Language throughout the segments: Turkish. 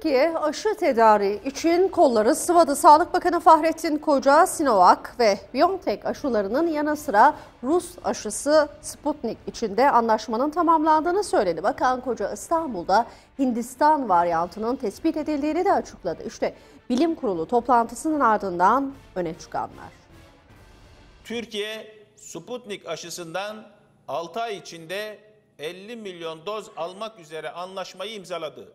Türkiye aşı tedariği için kolları sıvadı. Sağlık Bakanı Fahrettin Koca, Sinovac ve BioNTech aşılarının yanı sıra Rus aşısı Sputnik için de anlaşmanın tamamlandığını söyledi. Bakan Koca İstanbul'da Hindistan varyantının tespit edildiğini de açıkladı. İşte bilim kurulu toplantısının ardından öne çıkanlar. Türkiye Sputnik aşısından 6 ay içinde 50 milyon doz almak üzere anlaşmayı imzaladı.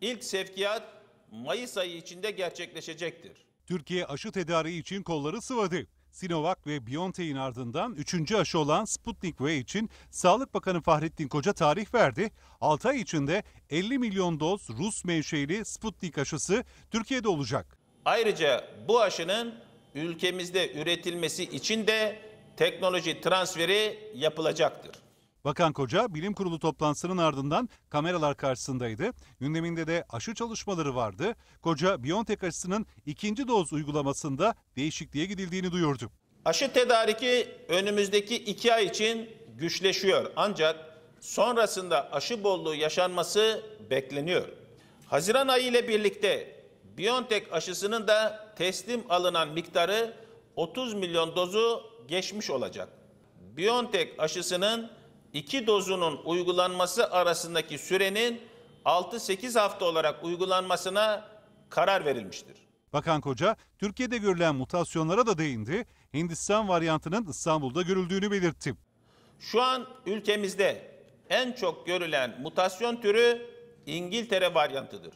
İlk sevkiyat Mayıs ayı içinde gerçekleşecektir. Türkiye aşı tedariği için kolları sıvadı. Sinovac ve BioNTech'in ardından 3. aşı olan Sputnik V için Sağlık Bakanı Fahrettin Koca tarih verdi. 6 ay içinde 50 milyon doz Rus menşeili Sputnik aşısı Türkiye'de olacak. Ayrıca bu aşının ülkemizde üretilmesi için de teknoloji transferi yapılacaktır. Bakan Koca bilim kurulu toplantısının ardından kameralar karşısındaydı. Gündeminde de aşı çalışmaları vardı. Koca Biontech aşısının ikinci doz uygulamasında değişikliğe gidildiğini duyurdu. Aşı tedariki önümüzdeki iki ay için güçleşiyor ancak sonrasında aşı bolluğu yaşanması bekleniyor. Haziran ayı ile birlikte Biontech aşısının da teslim alınan miktarı 30 milyon dozu geçmiş olacak. BioNTech aşısının iki dozunun uygulanması arasındaki sürenin 6-8 hafta olarak uygulanmasına karar verilmiştir. Bakan Koca, Türkiye'de görülen mutasyonlara da değindi. Hindistan varyantının İstanbul'da görüldüğünü belirtti. Şu an ülkemizde en çok görülen mutasyon türü İngiltere varyantıdır.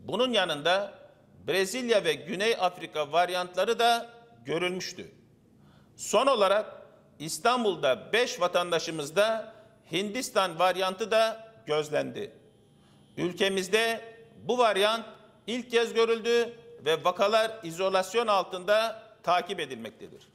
Bunun yanında Brezilya ve Güney Afrika varyantları da görülmüştü. Son olarak İstanbul'da 5 vatandaşımızda Hindistan varyantı da gözlendi. Ülkemizde bu varyant ilk kez görüldü ve vakalar izolasyon altında takip edilmektedir.